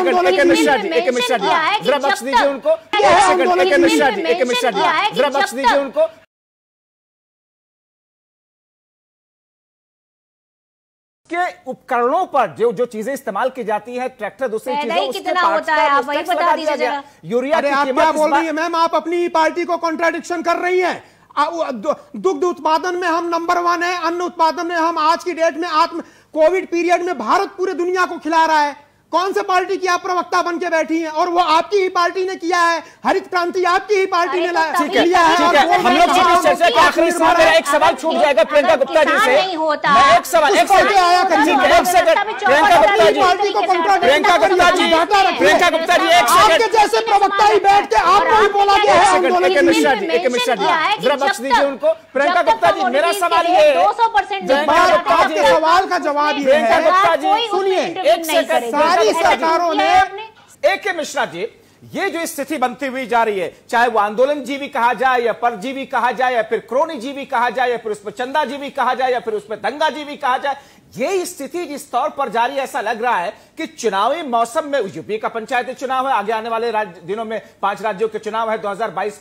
उनको के उपकरणों पर जो जो चीजें इस्तेमाल की जाती है ट्रैक्टर दूसरी चीजें कितना होता है वही बता दीजिए यूरिया की आप क्या बोल रही है मैम आप अपनी पार्टी को कॉन्ट्राडिक्शन कर रही है दुग्ध उत्पादन में हम नंबर वन है अन्न उत्पादन में हम आज की डेट में आत्म कोविड पीरियड में भारत पूरे दुनिया को खिला रहा है कौन से पार्टी की आप प्रवक्ता बन के बैठी हैं और वो आपकी ही पार्टी ने किया है हरित क्रांति आपकी ही पार्टी ने लाया तो ठीक है है हम लोग हाँ, हाँ, आखिरी हाँ, सवाल मेरा एक सवाल छूट जाएगा प्रियंका गुप्ता जी से प्रियंका गुप्ता पार्टी को प्रियंका गुप्ता जी प्रियंका गुप्ता जी एक आपके जैसे प्रवक्ता ही बैठ के आपको ही बोला गया है मिश्रा जी एक मिश्रा जी बख्श दीजिए उनको प्रियंका गुप्ता जी मेरा सवाल ये है आपके सवाल का जवाब ये है प्रियंका गुप्ता जी सुनिए एक सेकंड सभी सरकारों ने ए के मिश्रा जी ये जो स्थिति बनती हुई जा रही है चाहे वो आंदोलन जीवी कहा जाए या परजीवी कहा जाए या फिर क्रोनी जीवी कहा जाए या फिर उसमें चंदा जीवी कहा जाए या फिर उसमें दंगा जीवी कहा जाए ये स्थिति जिस तौर पर जारी है ऐसा लग रहा है कि चुनावी मौसम में यूपी का पंचायती चुनाव है आगे आने वाले दिनों में पांच राज्यों के चुनाव है दो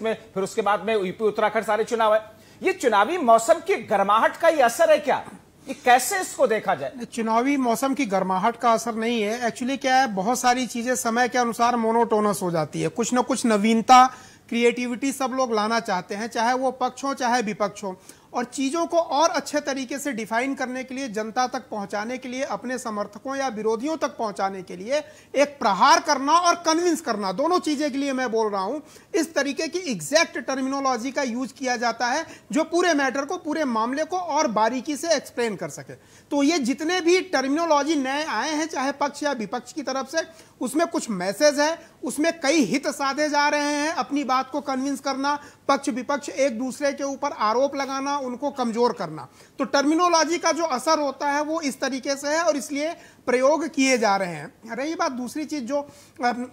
में फिर उसके बाद में यूपी उत्तराखंड सारे चुनाव है ये चुनावी मौसम की गर्माहट का ही असर है क्या कि कैसे इसको देखा जाए चुनावी मौसम की गर्माहट का असर नहीं है एक्चुअली क्या है बहुत सारी चीजें समय के अनुसार मोनोटोनस हो जाती है कुछ न कुछ नवीनता क्रिएटिविटी सब लोग लाना चाहते हैं चाहे वो पक्ष हो चाहे विपक्ष हो और चीज़ों को और अच्छे तरीके से डिफाइन करने के लिए जनता तक पहुंचाने के लिए अपने समर्थकों या विरोधियों तक पहुंचाने के लिए एक प्रहार करना और कन्विंस करना दोनों चीज़ें के लिए मैं बोल रहा हूं इस तरीके की एग्जैक्ट टर्मिनोलॉजी का यूज किया जाता है जो पूरे मैटर को पूरे मामले को और बारीकी से एक्सप्लेन कर सके तो ये जितने भी टर्मिनोलॉजी नए आए हैं चाहे पक्ष या विपक्ष की तरफ से उसमें कुछ मैसेज है उसमें कई हित साधे जा रहे हैं अपनी बात को कन्विंस करना पक्ष विपक्ष एक दूसरे के ऊपर आरोप लगाना उनको कमजोर करना तो टर्मिनोलॉजी का जो असर होता है वो इस तरीके से है और इसलिए प्रयोग किए जा रहे हैं रही बात दूसरी चीज जो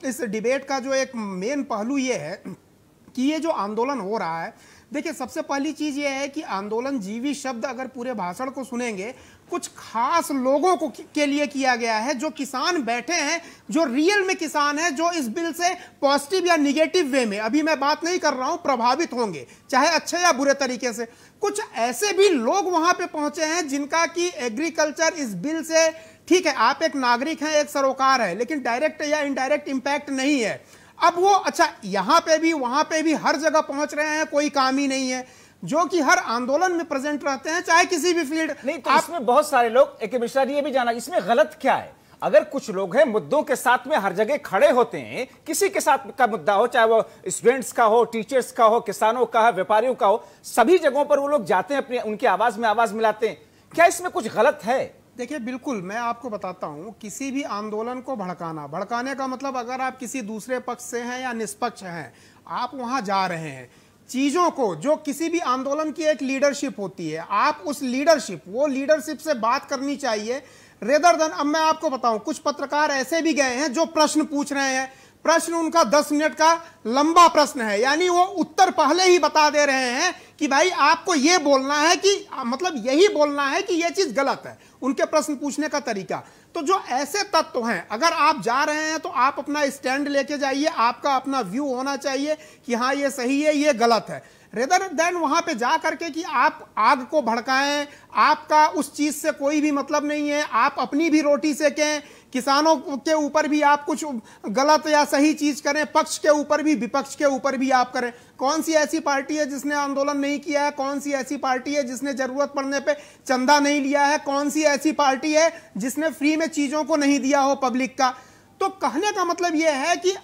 इस डिबेट का जो एक मेन पहलू ये है कि ये जो आंदोलन हो रहा है देखिए सबसे पहली चीज़ ये है कि आंदोलन जीवी शब्द अगर पूरे भाषण को सुनेंगे कुछ खास लोगों को के लिए किया गया है जो किसान बैठे हैं जो रियल में किसान है जो इस बिल से पॉजिटिव या निगेटिव वे में अभी मैं बात नहीं कर रहा हूं प्रभावित होंगे चाहे अच्छे या बुरे तरीके से कुछ ऐसे भी लोग वहां पे पहुंचे हैं जिनका कि एग्रीकल्चर इस बिल से ठीक है आप एक नागरिक हैं एक सरोकार है लेकिन डायरेक्ट या इनडायरेक्ट इंपैक्ट नहीं है अब वो अच्छा यहां पे भी वहां पे भी हर जगह पहुंच रहे हैं कोई काम ही नहीं है जो कि हर आंदोलन में प्रेजेंट रहते हैं चाहे किसी भी फील्ड नहीं तो आप... इसमें बहुत सारे लोग एक मिश्रा जी ये भी जाना इसमें गलत क्या है अगर कुछ लोग हैं मुद्दों के साथ में हर जगह खड़े होते हैं किसी के साथ का मुद्दा हो चाहे वो स्टूडेंट्स का हो टीचर्स का हो किसानों का हो व्यापारियों का हो सभी जगहों पर वो लोग जाते हैं अपनी उनकी आवाज में आवाज मिलाते हैं क्या इसमें कुछ गलत है देखिए बिल्कुल मैं आपको बताता हूँ किसी भी आंदोलन को भड़काना भड़काने का मतलब अगर आप किसी दूसरे पक्ष से हैं या निष्पक्ष हैं आप वहाँ जा रहे हैं चीज़ों को जो किसी भी आंदोलन की एक लीडरशिप होती है आप उस लीडरशिप वो लीडरशिप से बात करनी चाहिए रेदर धन अब मैं आपको बताऊं कुछ पत्रकार ऐसे भी गए हैं जो प्रश्न पूछ रहे हैं प्रश्न उनका दस मिनट का लंबा प्रश्न है यानी वो उत्तर पहले ही बता दे रहे हैं कि भाई आपको ये बोलना है कि मतलब यही बोलना है कि ये चीज़ गलत है उनके प्रश्न पूछने का तरीका तो जो ऐसे तत्व हैं अगर आप जा रहे हैं तो आप अपना स्टैंड लेके जाइए आपका अपना व्यू होना चाहिए कि हाँ ये सही है ये गलत है रेदर देन वहां पे जा करके कि आप आग को भड़काएं आपका उस चीज से कोई भी मतलब नहीं है आप अपनी भी रोटी सेकें किसानों के ऊपर भी आप कुछ गलत या सही चीज करें पक्ष के ऊपर भी विपक्ष के ऊपर भी आप करें कौन सी ऐसी पार्टी है जिसने आंदोलन नहीं किया है कौन सी ऐसी पार्टी है जिसने जरूरत पड़ने पे चंदा नहीं लिया है कौन सी ऐसी पार्टी है जिसने फ्री में चीजों को नहीं दिया हो पब्लिक का तो कहने का मतलब यह है कि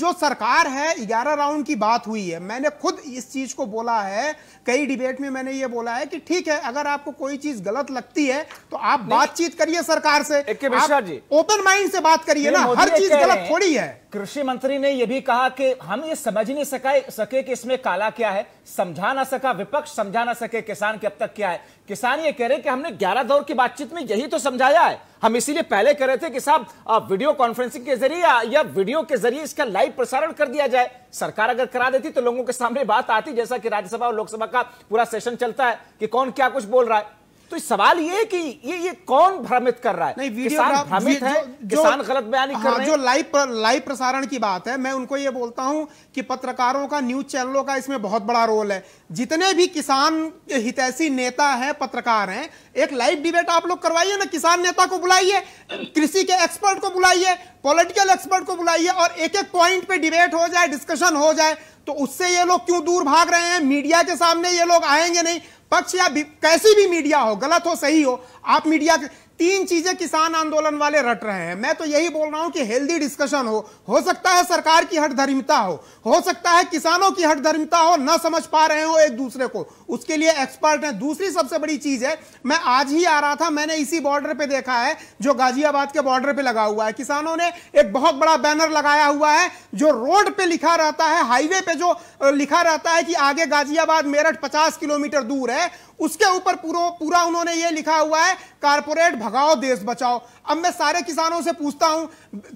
जो सरकार है ग्यारह राउंड की बात हुई है मैंने खुद इस चीज को बोला है कई डिबेट में मैंने ये बोला है कि ठीक है अगर आपको कोई चीज गलत लगती है तो आप बातचीत करिए सरकार से ओपन माइंड से बात करिए ना हर चीज गलत थोड़ी है कृषि मंत्री ने यह भी कहा कि हम ये समझ नहीं सका सके कि इसमें काला क्या है समझा ना सका विपक्ष समझा ना सके किसान के अब तक क्या है किसान ये कह रहे कि हमने 11 दौर की बातचीत में यही तो समझाया है हम इसीलिए पहले कह रहे थे कि साहब वीडियो कॉन्फ्रेंसिंग के जरिए या वीडियो के जरिए इसका लाइव प्रसारण कर दिया जाए सरकार अगर करा देती तो लोगों के सामने बात आती जैसा कि राज्यसभा और लोकसभा का पूरा सेशन चलता है कि कौन क्या कुछ बोल रहा है तो सवाल ये है कि ये ये कौन भ्रमित कर रहा है नहीं वीडियो किसान भ्रमित है जो, किसान गलत बयानी हाँ, कर रहे हैं जो लाइव प्र, लाइव प्रसारण की बात है मैं उनको ये बोलता हूं कि पत्रकारों का न्यूज चैनलों का इसमें बहुत बड़ा रोल है जितने भी किसान हितैषी नेता हैं पत्रकार हैं एक लाइव डिबेट आप लोग करवाइए ना किसान नेता को बुलाइए कृषि के एक्सपर्ट को बुलाइए पॉलिटिकल एक्सपर्ट को बुलाइए और एक एक पॉइंट पे डिबेट हो जाए डिस्कशन हो जाए तो उससे ये लोग क्यों दूर भाग रहे हैं मीडिया के सामने ये लोग आएंगे नहीं पक्ष या भी, कैसी भी मीडिया हो गलत हो सही हो आप मीडिया के तीन चीजें किसान आंदोलन वाले रट रहे हैं मैं तो यही बोल रहा हूं कि हेल्दी डिस्कशन हो हो सकता है सरकार की हटधर्मिता हो हो सकता है किसानों की हटधर्मिता हो ना समझ पा रहे हो एक दूसरे को उसके लिए एक्सपर्ट हैं दूसरी सबसे बड़ी चीज है मैं आज ही आ रहा था मैंने इसी बॉर्डर पे देखा है जो गाजियाबाद के बॉर्डर पे लगा हुआ है किसानों ने एक बहुत बड़ा बैनर लगाया हुआ है जो रोड पे लिखा रहता है हाईवे पे जो लिखा रहता है कि आगे गाजियाबाद मेरठ पचास किलोमीटर दूर है है उसके ऊपर पूरा उन्होंने ये लिखा हुआ है कारपोरेट भगाओ देश बचाओ अब मैं सारे किसानों से पूछता हूं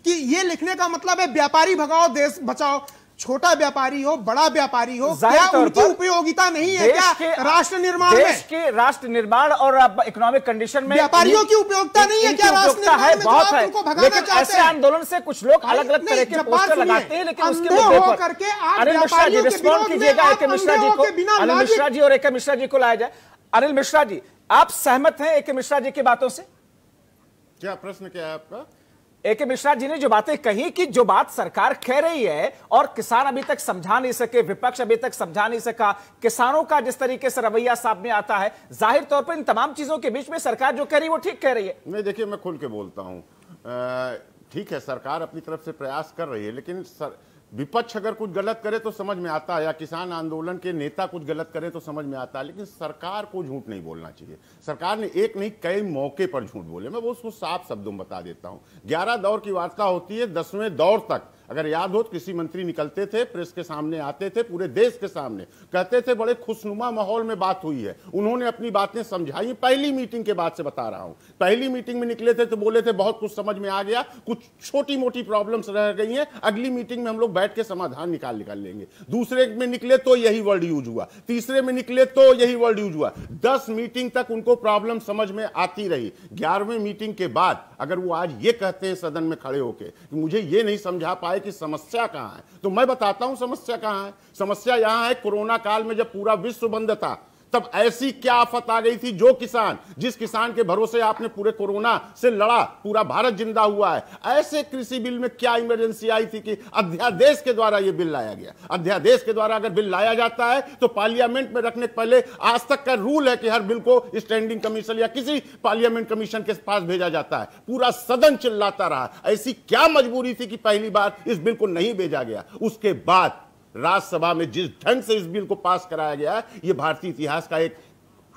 कि ये लिखने का मतलब है व्यापारी भगाओ देश बचाओ छोटा व्यापारी हो बड़ा व्यापारी हो क्या उनकी उपयोगिता नहीं है क्या राष्ट्र निर्माण देश के राष्ट्र निर्माण और इकोनॉमिक कंडीशन में व्यापारियों की उपयोगिता नहीं है क्या राष्ट्र निर्माण में बहुत है लेकिन ऐसे आंदोलन से कुछ लोग अलग अलग तरह के पोस्टर लगाते हैं लेकिन उसके मुद्दे पर करके अनिल मिश्रा जी रिस्पॉन्ड कीजिएगा एक मिश्रा जी को अनिल मिश्रा जी और एक मिश्रा जी को लाया जाए अनिल मिश्रा जी आप सहमत हैं एक मिश्रा जी की बातों से क्या प्रश्न क्या है आपका ए के मिश्रा जी ने जो बातें कही कि जो बात सरकार कह रही है और किसान अभी तक समझा नहीं सके विपक्ष अभी तक समझा नहीं सका किसानों का जिस तरीके से रवैया सामने आता है जाहिर तौर पर इन तमाम चीजों के बीच में सरकार जो कह रही है वो ठीक कह रही है नहीं देखिए मैं खुल के बोलता हूँ ठीक है सरकार अपनी तरफ से प्रयास कर रही है लेकिन सर, विपक्ष अगर कुछ गलत करे तो समझ में आता है या किसान आंदोलन के नेता कुछ गलत करे तो समझ में आता है लेकिन सरकार को झूठ नहीं बोलना चाहिए सरकार ने एक नहीं कई मौके पर झूठ बोले मैं वो उसको साफ शब्दों में बता देता हूँ ग्यारह दौर की वार्ता होती है दसवें दौर तक अगर याद हो तो कृषि मंत्री निकलते थे प्रेस के सामने आते थे पूरे देश के सामने कहते थे बड़े खुशनुमा माहौल में बात हुई है उन्होंने अपनी बातें समझाई पहली मीटिंग के बाद से बता रहा हूं पहली मीटिंग में निकले थे तो बोले थे बहुत कुछ समझ में आ गया कुछ छोटी मोटी प्रॉब्लम्स रह गई हैं अगली मीटिंग में हम लोग बैठ के समाधान निकाल निकाल लेंगे दूसरे में निकले तो यही वर्ड यूज हुआ तीसरे में निकले तो यही वर्ड यूज हुआ दस मीटिंग तक उनको प्रॉब्लम समझ में आती रही ग्यारहवीं मीटिंग के बाद अगर वो आज ये कहते हैं सदन में खड़े होकर मुझे ये नहीं समझा पाए है कि समस्या कहाँ है तो मैं बताता हूँ समस्या कहाँ है समस्या यहाँ है कोरोना काल में जब पूरा विश्व बंद था तब ऐसी क्या आफत आ गई थी जो किसान जिस किसान के भरोसे आपने पूरे कोरोना से लड़ा पूरा भारत जिंदा हुआ है ऐसे कृषि बिल में क्या इमरजेंसी आई थी कि अध्यादेश के द्वारा यह बिल लाया गया अध्यादेश के द्वारा अगर बिल लाया जाता है तो पार्लियामेंट में रखने पहले आज तक का रूल है कि हर बिल को स्टैंडिंग कमीशन या किसी पार्लियामेंट कमीशन के पास भेजा जाता है पूरा सदन चिल्लाता रहा ऐसी क्या मजबूरी थी कि पहली बार इस बिल को नहीं भेजा गया उसके बाद राज्यसभा में जिस ढंग से इस बिल को पास कराया गया है ये भारतीय इतिहास का एक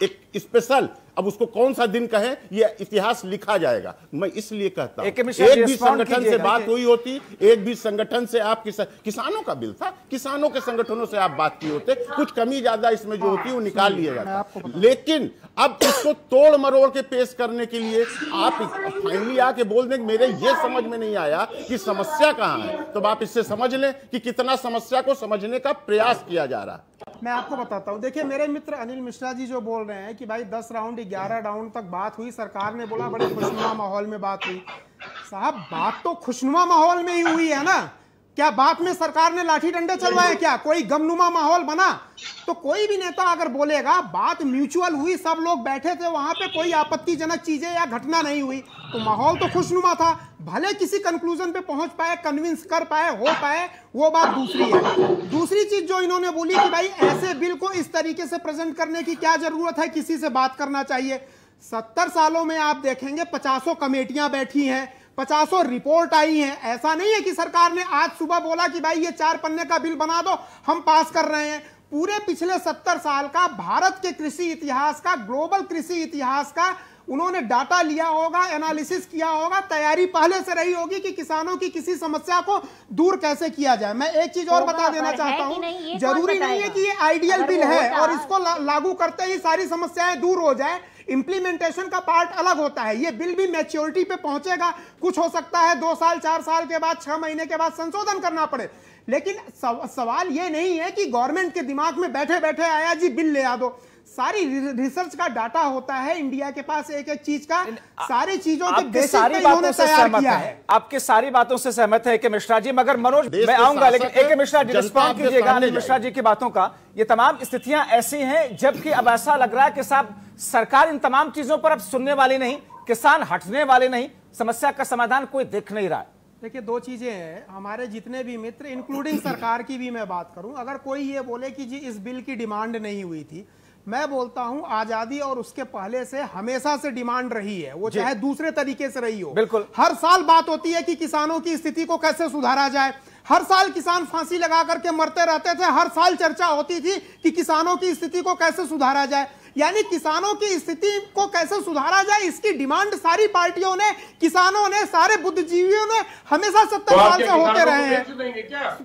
एक स्पेशल अब उसको कौन सा दिन कहे ये इतिहास लिखा जाएगा मैं इसलिए कहता हूं एक, एक भी संगठन से बात हुई होती एक भी संगठन से आप किसा, किसानों का बिल था किसानों के संगठनों से आप बात की होते कुछ कमी ज्यादा इसमें जो होती है वो निकाल लिया जाता लेकिन अब इसको तोड़ मरोड़ के पेश करने के लिए आप फाइनली आके बोल दें मेरे ये समझ में नहीं आया कि समस्या कहाँ है तो आप इससे समझ लें कि कितना समस्या को समझने का प्रयास किया जा रहा है मैं आपको बताता हूँ देखिए मेरे मित्र अनिल मिश्रा जी जो बोल रहे हैं कि भाई दस राउंड ग्यारह राउंड तक बात हुई सरकार ने बोला बड़े खुशनुमा माहौल में बात हुई साहब बात तो खुशनुमा माहौल में ही हुई है ना क्या बात में सरकार ने लाठी डंडे चलवाए क्या कोई गमनुमा माहौल बना तो कोई भी नेता अगर बोलेगा बात म्यूचुअल हुई सब लोग बैठे थे वहां पे कोई आपत्तिजनक चीजें या घटना नहीं हुई तो माहौल तो खुशनुमा था भले किसी कंक्लूजन पे पहुंच पाए कन्विंस कर पाए हो पाए वो बात दूसरी है दूसरी चीज जो इन्होंने बोली कि भाई ऐसे बिल को इस तरीके से प्रेजेंट करने की क्या जरूरत है किसी से बात करना चाहिए सत्तर सालों में आप देखेंगे पचासों कमेटियां बैठी हैं पचासों रिपोर्ट आई हैं ऐसा नहीं है कि सरकार ने आज सुबह बोला कि भाई ये चार पन्ने का बिल बना दो हम पास कर रहे हैं पूरे पिछले सत्तर साल का भारत के कृषि इतिहास का ग्लोबल कृषि इतिहास का उन्होंने डाटा लिया होगा एनालिसिस किया होगा तैयारी पहले से रही होगी कि किसानों की किसी समस्या को दूर कैसे किया जाए मैं एक चीज और बता देना चाहता हूँ जरूरी नहीं है कि ये आइडियल बिल है और इसको लागू करते ही सारी समस्याएं दूर हो जाए इंप्लीमेंटेशन का पार्ट अलग होता है ये बिल भी मैच्योरिटी पे पहुंचेगा कुछ हो सकता है दो साल चार साल के बाद छह महीने के बाद संशोधन करना पड़े लेकिन सवाल ये नहीं है कि गवर्नमेंट के दिमाग में बैठे बैठे आया जी बिल ले आ दो सारी रिसर्च का डाटा होता है इंडिया के पास एक एक चीज का सारी चीजों के बेसिस सारी बातों से सहमत है आपके सारी बातों से सहमत है कि मिश्रा जी मगर मनोज मैं आऊंगा लेकिन एक मिश्रा जी रिस्पॉन्स कीजिएगा मिश्रा जी की बातों का ये तमाम स्थितियां ऐसी हैं जबकि अब ऐसा लग रहा है कि साहब सरकार इन तमाम चीजों पर अब सुनने वाली नहीं किसान हटने वाले नहीं समस्या का समाधान कोई दिख नहीं रहा है देखिए दो चीजें हैं हमारे जितने भी मित्र इंक्लूडिंग सरकार की भी मैं बात करूं अगर कोई ये बोले कि जी इस बिल की डिमांड नहीं हुई थी मैं बोलता हूं आजादी और उसके पहले से हमेशा से डिमांड रही है वो चाहे दूसरे तरीके से रही हो बिल्कुल हर साल बात होती है कि किसानों की स्थिति को कैसे सुधारा जाए हर साल किसान फांसी लगा करके मरते रहते थे हर साल चर्चा होती थी कि किसानों की स्थिति को कैसे सुधारा जाए यानी किसानों की स्थिति को कैसे सुधारा जाए इसकी डिमांड सारी पार्टियों ने किसानों ने सारे बुद्धिजीवियों ने हमेशा सत्तर तो साल से होते रहे हैं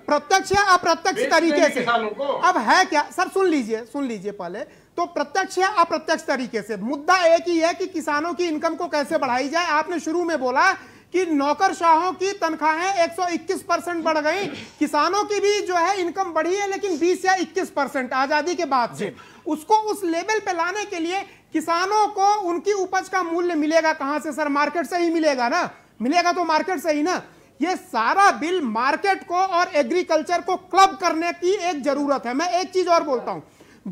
प्रत्यक्ष या अप्रत्यक्ष तरीके से अब है क्या सर सुन लीजिए सुन लीजिए पहले तो प्रत्यक्ष या अप्रत्यक्ष तरीके से मुद्दा एक ही है कि किसानों की इनकम को कैसे बढ़ाई जाए आपने शुरू में बोला कि नौकरशाहों की तनख्वाहें 121 परसेंट बढ़ गई किसानों की भी जो है इनकम बढ़ी है लेकिन 20 या 21 परसेंट आजादी के बाद से उसको उस लेवल पे लाने के लिए किसानों को उनकी उपज का मूल्य मिलेगा कहां से सर मार्केट से ही मिलेगा ना मिलेगा तो मार्केट से ही ना ये सारा बिल मार्केट को और एग्रीकल्चर को क्लब करने की एक जरूरत है मैं एक चीज और बोलता हूं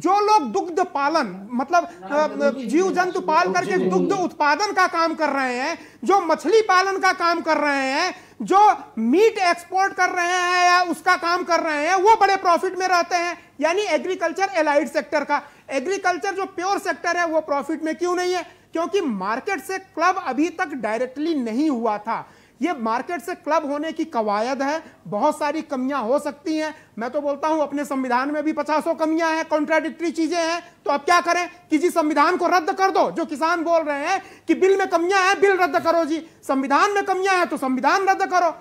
जो लोग दुग्ध पालन मतलब जीव जंतु पाल करके दुग्ध उत्पादन का काम कर रहे हैं जो मछली पालन का काम कर रहे हैं जो मीट एक्सपोर्ट कर रहे हैं या उसका काम कर रहे हैं वो बड़े प्रॉफिट में रहते हैं यानी एग्रीकल्चर एलाइड सेक्टर का एग्रीकल्चर जो प्योर सेक्टर है वो प्रॉफिट में क्यों नहीं है क्योंकि मार्केट से क्लब अभी तक डायरेक्टली नहीं हुआ था ये मार्केट से क्लब होने की कवायद है बहुत सारी कमियां हो सकती हैं मैं तो बोलता हूं अपने संविधान में भी पचासों कमियां हैं कॉन्ट्राडिक्ट्री चीजें हैं तो अब क्या करें कि जी संविधान को रद्द कर दो जो किसान बोल रहे हैं कि बिल में कमियां हैं बिल रद्द करो जी संविधान में कमियां हैं तो संविधान रद्द करो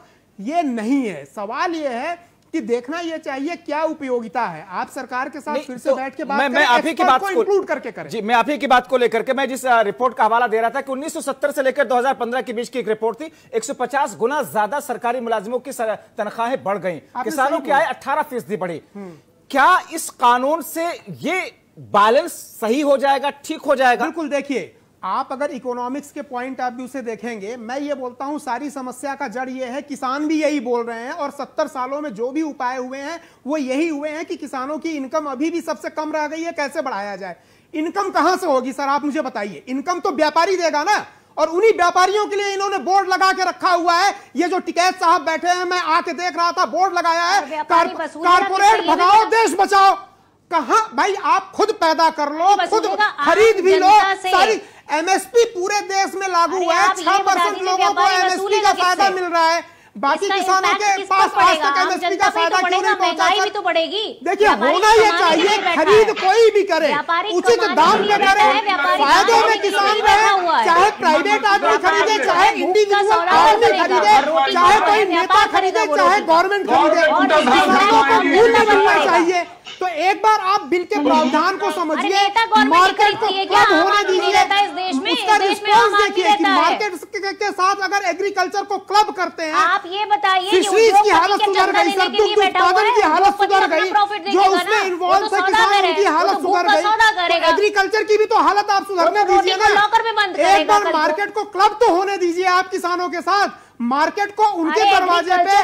ये नहीं है सवाल ये है कि देखना यह चाहिए क्या उपयोगिता है आप सरकार के साथ फिर से तो बैठ के बात मैं, मैं आप ही की बात को इंक्लूड करके करें जी मैं आप ही की बात को लेकर के मैं जिस रिपोर्ट का हवाला दे रहा था कि 1970 से लेकर 2015 के बीच की एक रिपोर्ट थी 150 गुना ज्यादा सरकारी मुलाजिमों की तनख्वाहें बढ़ गई किसानों की आय अठारह फीसदी बढ़ी हम्म। क्या इस कानून से ये बैलेंस सही हो जाएगा ठीक हो जाएगा बिल्कुल देखिए आप अगर इकोनॉमिक्स के पॉइंट ऑफ व्यू से देखेंगे मैं ये बोलता हूं सारी समस्या का जड़ ये है किसान भी यही बोल रहे हैं और सत्तर सालों में जो भी उपाय हुए हैं वो यही हुए हैं कि किसानों की इनकम अभी भी सबसे कम रह गई है कैसे बढ़ाया जाए इनकम कहां से होगी सर आप मुझे बताइए इनकम तो व्यापारी देगा ना और उन्हीं व्यापारियों के लिए इन्होंने बोर्ड लगा के रखा हुआ है ये जो टिकैत साहब बैठे हैं मैं आके देख रहा था बोर्ड लगाया है कारपोरेट तो भगाओ देश बचाओ कहा भाई आप खुद पैदा कर लो खुद तो खरीद भी लो सारी एमएसपी पूरे देश में लागू हुआ है छह परसेंट लोगों को एमएसपी का फायदा मिल रहा है बाकी किसानों के पास आज तक एमएसपी का फायदा तो क्यों नहीं पहुंचा भी तो पड़ेगी देखिए होना ये चाहिए खरीद कोई भी करे उचित दाम पे करे फायदे में किसान रहे चाहे प्राइवेट आदमी खरीदे चाहे इंडिविजुअल आदमी खरीदे चाहे कोई नेता खरीदे चाहे गवर्नमेंट खरीदे किसानों को मूल्य मिलना चाहिए तो एक बार आप बिल के प्रावधान को समझिए मार्केट को कब होने दीजिए उसका रिस्पॉन्स देखिए कि मार्केट के साथ अगर एग्रीकल्चर को क्लब करते हैं आप ये बताइए की हालत सुधर गई सर दुग्ध उत्पादन की हालत तो सुधर तो गई जो उसमें इन्वॉल्व है किसान उनकी हालत सुधर गई एग्रीकल्चर की भी तो हालत आप सुधरने तो दीजिए ना एक बार मार्केट को क्लब तो होने दीजिए आप किसानों के साथ मार्केट को उनके दरवाजे पे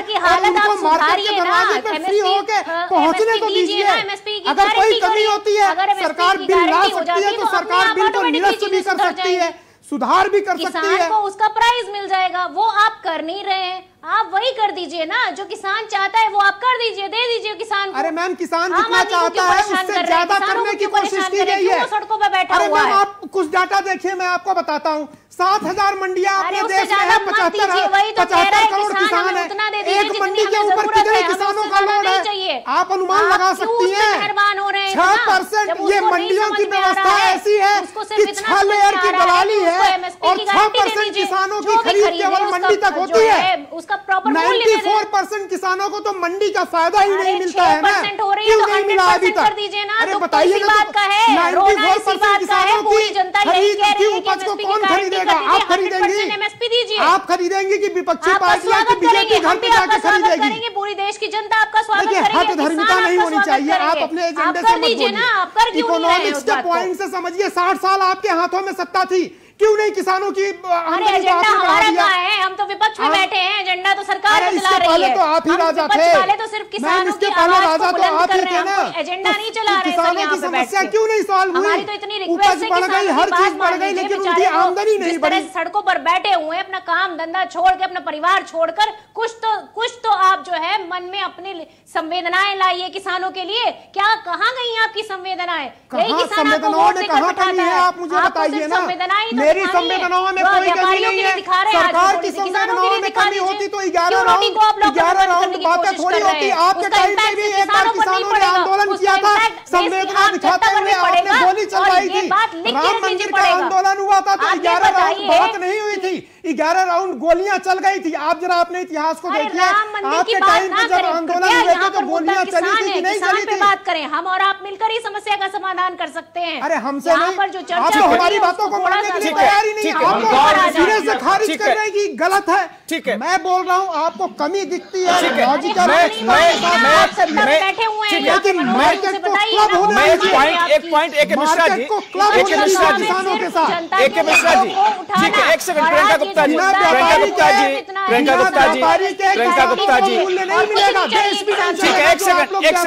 उनको मार्केट के दरवाजे पे फ्री होके पहुंचने को तो दीजिए अगर कोई कमी होती है सरकार बिल ला सकती है तो, तो सरकार बिल को तो निरस्त भी कर सकती है सुधार भी कर सकती है उसका प्राइस मिल जाएगा वो आप कर नहीं रहे हैं आप वही कर दीजिए ना जो किसान चाहता है वो आप कर दीजिए दे दीजिए किसान को अरे मैम किसान जितना चाहता है उससे ज्यादा करने की कोशिश की गई है सड़कों पर बैठा अरे है आप कुछ डाटा देखिए मैं आपको बताता हूँ सात हजार मंडिया अपने देश में तो है पचहत्तर पचहत्तर करोड़ किसान है एक मंडी के ऊपर कितने किसानों का लोड चाहिए आप अनुमान लगा सकती हैं मेहरबान हो रहे हैं छह परसेंट ये मंडियों की व्यवस्था ऐसी है कि छह लेयर की दलाली है और छह परसेंट किसानों की खरीद केवल मंडी तक होती है उसका प्रॉपर नाइन्टी फोर परसेंट किसानों को तो मंडी का फायदा ही नहीं मिलता है ना क्यों तो नहीं मिला अभी तक अरे तो बताइए नाइन्टी फोर परसेंट किसानों की खरीद की उपज को कौन खरीदेगा आप खरीदेंगे आप खरीदेंगे की विपक्षी पार्टियां की बीजेपी घर पे जाकर खरीदेगी पूरी देश की जनता आपका स्वागत करेगी धर्मिता नहीं होनी चाहिए आप अपने एजेंडे से मत इकोनॉमिक्स के पॉइंट से समझिए साठ साल आपके हाथों में सत्ता थी क्यों नहीं किसानों की तो एजेंडा हमारा कहा है हम तो विपक्ष में बैठे हैं एजेंडा तो सरकार चला रही है तो आप ही राजा थे पहले तो सिर्फ किसानों की आवाज तो एजेंडा नहीं चला रहे किसानों की समस्या क्यों नहीं सॉल्व हुई हमारी तो इतनी रिक्वेस्ट है हर चीज बढ़ गई लेकिन उनकी तो आमदनी नहीं बढ़ी सड़कों पर बैठे हुए अपना काम धंधा छोड़ के अपना परिवार छोड़कर कुछ तो कुछ तो आप जो है मन में अपनी संवेदनाएं लाइए किसानों के लिए क्या कहाँ गई आपकी संवेदनाएं कहा किसान आपको वोट आप मुझे बताइए ना मेरी संवेदनाओं में कोई कमी नहीं है सरकार की तो संवेदनाओं में कमी होती तो ग्यारह राउंड ग्यारह राउंड बातें थोड़ी होती आपके टाइम में भी एक बार किसानों ने आंदोलन किया था संवेदना दिखाते हुए आपने गोली चलवाई थी राम मंदिर का आंदोलन हुआ था तो ग्यारह राउंड बात नहीं हुई थी ग्यारह राउंड गोलियां चल गई थी आप जरा आपने इतिहास को देखिए आपके टाइम पे जब आंदोलन हुए थे तो गोलियां चली थी कि नहीं चली थी बात करें हम और आप मिलकर ही समस्या का समाधान कर सकते हैं अरे हमसे आप जो हमारी बातों को मानने के लिए तैयार ही नहीं आप सिरे से खारिज कर रहे की गलत है ठीक है मैं बोल रहा हूँ आपको कमी दिखती है लॉजिकल बैठे हुए हैं तो एक मिश्रा जी एक मिश्रा जी एक मिश्रा जी ठीक है एक सेकंड प्रियंका गुप्ता गुप्ता जी प्रियंका गुप्ता जी प्रियंका गुप्ता जी प्रियंका गुप्ता जी ठीक है एक सेकंड एक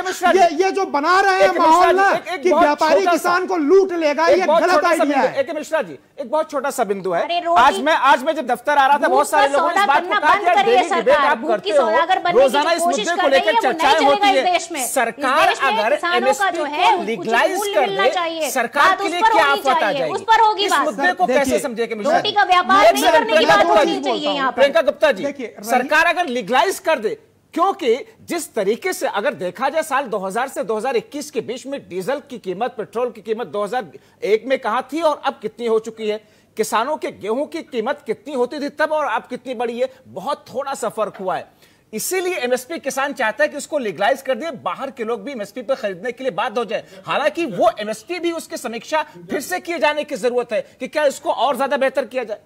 सेकंड ये ये जो बना रहे हैं माहौल ना कि व्यापारी किसान को लूट लेगा ये गलत आइडिया है एक मिश्रा जी एक बहुत छोटा सा बिंदु है आज मैं आज मैं जब दफ्तर आ रहा था बहुत सारे लोगों ने बात को कहा करते रोजाना इस मुद्दे को लेकर चर्चा होती है सरकार अगर एमएसपी को लीगलाइज कर दे सरकार के लिए क्या आफत आ जाएगी इस मुद्दे को कैसे समझे के मिश्रा जी प्रियंका गुप्ता जी सरकार अगर लीगलाइज कर दे क्योंकि जिस तरीके से अगर देखा जाए साल 2000 से 2021 के बीच में डीजल की कीमत पेट्रोल की कीमत 2001 में कहा थी और अब कितनी हो चुकी है किसानों के गेहूं की कीमत कितनी होती थी तब और अब कितनी बढ़ी है बहुत थोड़ा सा फर्क हुआ है इसीलिए एमएसपी किसान चाहता है कि उसको लीगलाइज कर दिए बाहर के लोग भी एमएसपी पर खरीदने के लिए बात हो जाए हालांकि वो एमएसपी भी उसकी समीक्षा फिर से किए जाने की जरूरत है कि क्या इसको और ज्यादा बेहतर किया जाए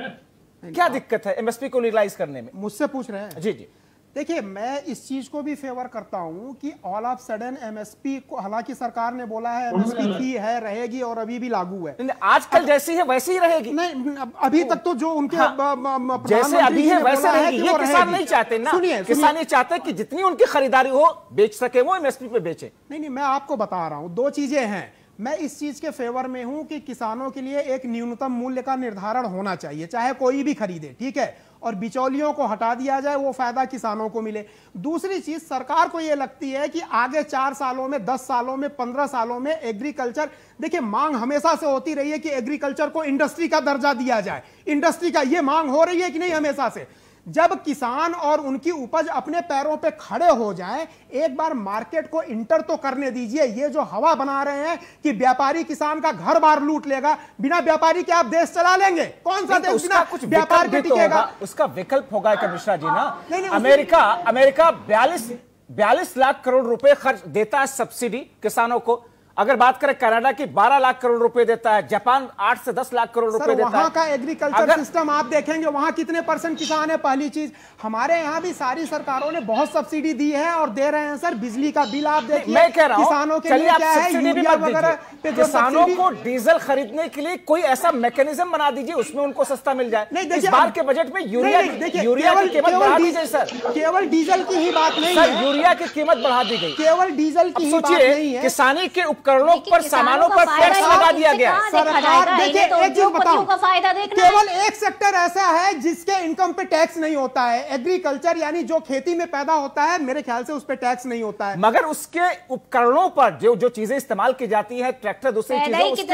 क्या दिक्कत है एमएसपी को लीगलाइज करने में मुझसे पूछ रहे हैं जी जी देखिए मैं इस चीज को भी फेवर करता हूं कि ऑल ऑफ सडन एमएसपी को हालांकि सरकार ने बोला है एमएसपी की है रहेगी और अभी भी लागू है आजकल अच्छा। जैसी है वैसी ही रहेगी नहीं अभी तक तो जो उनके हाँ। जैसे अभी है वैसे रहेगी ये किसान नहीं चाहते ना सुनिए किसान ये चाहते कि जितनी उनकी खरीदारी हो बेच सके वो एमएसपी पे बेचे नहीं नहीं मैं आपको बता रहा हूँ दो चीजें हैं मैं इस चीज़ के फेवर में हूं कि किसानों के लिए एक न्यूनतम मूल्य का निर्धारण होना चाहिए चाहे कोई भी खरीदे ठीक है और बिचौलियों को हटा दिया जाए वो फायदा किसानों को मिले दूसरी चीज सरकार को ये लगती है कि आगे चार सालों में दस सालों में पंद्रह सालों में एग्रीकल्चर देखिए मांग हमेशा से होती रही है कि एग्रीकल्चर को इंडस्ट्री का दर्जा दिया जाए इंडस्ट्री का ये मांग हो रही है कि नहीं हमेशा से जब किसान और उनकी उपज अपने पैरों पे खड़े हो जाएं, एक बार मार्केट को इंटर तो करने दीजिए ये जो हवा बना रहे हैं कि व्यापारी किसान का घर बार लूट लेगा बिना व्यापारी के आप देश चला लेंगे कौन सा तो देश बिना कुछ व्यापार के तो टिकेगा उसका विकल्प होगा मिश्रा जी ना नहीं, नहीं, अमेरिका अमेरिका बयालीस बयालीस लाख करोड़ रुपए खर्च देता है सब्सिडी किसानों को अगर बात करें कनाडा की 12 लाख करोड़ रुपए देता है जापान 8 से 10 लाख करोड़ रुपए देता वहां है का एग्रीकल्चर अगर... सिस्टम आप देखेंगे वहां कितने परसेंट किसान है पहली चीज हमारे यहाँ भी सारी सरकारों ने बहुत सब्सिडी दी है और दे रहे हैं सर बिजली का बिल आप देखिए मैं कह रहा हूँ किसानों के लिए क्या है किसानों को डीजल खरीदने के लिए कोई ऐसा मैकेनिज्म बना दीजिए उसमें उनको सस्ता मिल जाए नहीं देखिए बाहर के बजट में यूरिया यूरिया सर केवल डीजल की ही बात नहीं सर यूरिया की कीमत बढ़ा दी गई केवल डीजल की सोचिए किसानी के उपकरण उपकरणों पर सामानों पर टैक्स लगा दिया गया सरकार देखिए तो एक चीज बताओ केवल एक सेक्टर ऐसा है जिसके इनकम पे टैक्स नहीं होता है एग्रीकल्चर यानी जो खेती में पैदा होता है मेरे ख्याल से उस पर टैक्स नहीं होता है मगर उसके उपकरणों पर जो जो चीजें इस्तेमाल की जाती है ट्रैक्टर दूसरी चीजें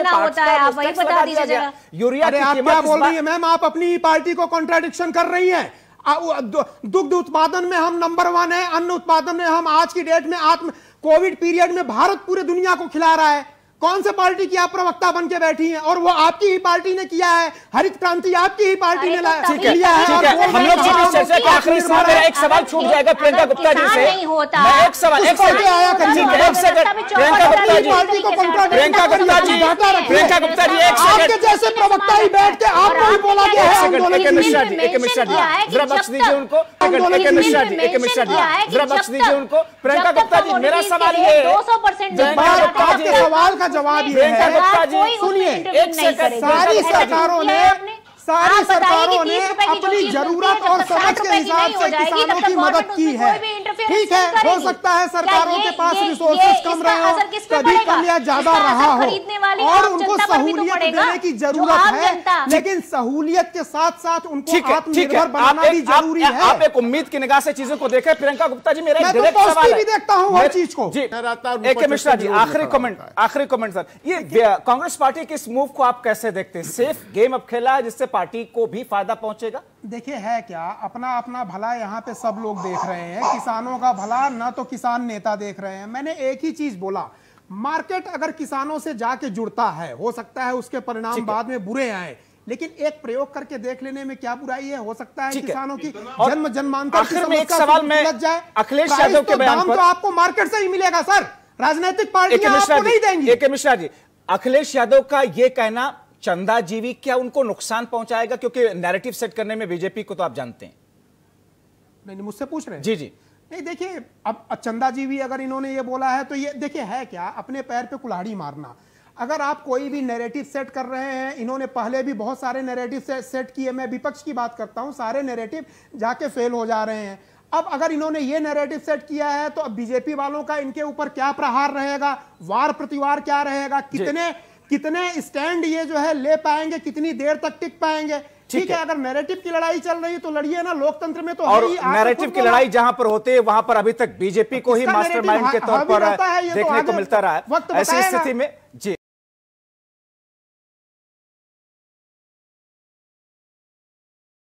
यूरिया आप क्या बोल रही है मैम आप अपनी पार्टी को कॉन्ट्राडिक्शन कर रही है दुग्ध उत्पादन में हम नंबर वन है अन्न उत्पादन में हम आज की डेट में आत्म कोविड पीरियड में भारत पूरे दुनिया को खिला रहा है कौन से पार्टी की आप प्रवक्ता बन के बैठी हैं और वो आपकी ही पार्टी ने किया है हरित क्रांति आपकी ही पार्टी ने तो लाया ठीक तो है तो हम लोग आखिरी एक सवाल छूट जाएगा प्रियंका गुप्ता जी से एक सवाल एक एक सेकंड प्रियंका गुप्ता जी पार्टी को प्रियंका गुप्ता जी प्रियंका गुप्ता जी एक सेकंड जैसे प्रवक्ता ही बैठ के आपको ही बोला गया है एक मिश्रा जी एक मिश्रा जी जरा बख्श दीजिए उनको एक मिश्रा हाँ, जी एक मिश्रा जी जरा बख्श दीजिए उनको प्रियंका गुप्ता जी मेरा सवाल ये है 200 परसेंट सवाल का जवाब ये है सुनिए सारी सरकारों ने सारी सरकारों ने अपनी जरूरत और तो समझ के हिसाब से किसानों की तो मदद की है ठीक है हो सकता है सरकारों के पास रिसोर्सेज कम रहे हो कभी कम या ज्यादा रहा हो और उनको सहूलियत देने की जरूरत है लेकिन सहूलियत के साथ साथ उनको आत्मनिर्भर बनाना भी जरूरी है आप एक उम्मीद की निगाह से चीजों को देखे प्रियंका गुप्ता जी मेरा भी तो देखता हूँ हर चीज को मिश्रा जी आखिरी कमेंट आखिरी कमेंट सर ये कांग्रेस पार्टी के इस मूव को आप कैसे देखते हैं सेफ गेम अब खेला है जिससे पार्टी को भी फायदा पहुंचेगा देखिए है क्या अपना अपना भला यहाँ पे सब लोग देख रहे हैं किसानों का भला ना तो किसान नेता देख रहे हैं मैंने एक ही चीज बोला मार्केट अगर किसानों से जाके जुड़ता है हो सकता है उसके परिणाम बाद में बुरे आए लेकिन एक प्रयोग करके देख लेने में क्या बुराई है हो सकता है किसानों की जन्म जन्मांतर आखिर में एक सवाल में लग जाए अखिलेश यादव तो के बयान पर तो आपको मार्केट से ही मिलेगा सर राजनीतिक पार्टी आपको नहीं देंगी मिश्रा जी अखिलेश यादव का ये कहना चंदा जीवी क्या उनको नुकसान पहुंचाएगा क्योंकि नैरेटिव सेट करने में बीजेपी को तो आप जानते हैं नहीं नहीं मुझसे पूछ रहे हैं जी जी नहीं देखिए अब चंदा जीवी अगर इन्होंने ये बोला है तो ये देखिए है क्या अपने पैर पे कुल्हाड़ी मारना अगर आप कोई भी नैरेटिव सेट कर रहे हैं इन्होंने पहले भी बहुत सारे नैरेटिव से, सेट किए मैं विपक्ष की बात करता हूँ सारे नैरेटिव जाके फेल हो जा रहे हैं अब अगर इन्होंने ये नैरेटिव सेट किया है तो अब बीजेपी वालों का इनके ऊपर क्या प्रहार रहेगा वार प्रतिवार क्या रहेगा कितने कितने स्टैंड ये जो है ले पाएंगे कितनी देर तक टिक पाएंगे ठीक है अगर नैरेटिव की लड़ाई चल रही है तो लड़िए ना लोकतंत्र में तो और नैरेटिव की लड़ाई जहां पर होती है वहां पर अभी तक बीजेपी तो को ही मास्टरमाइंड के हाँ, तौर हाँ पर तो देखने को मिलता रहा है ऐसी स्थिति में जी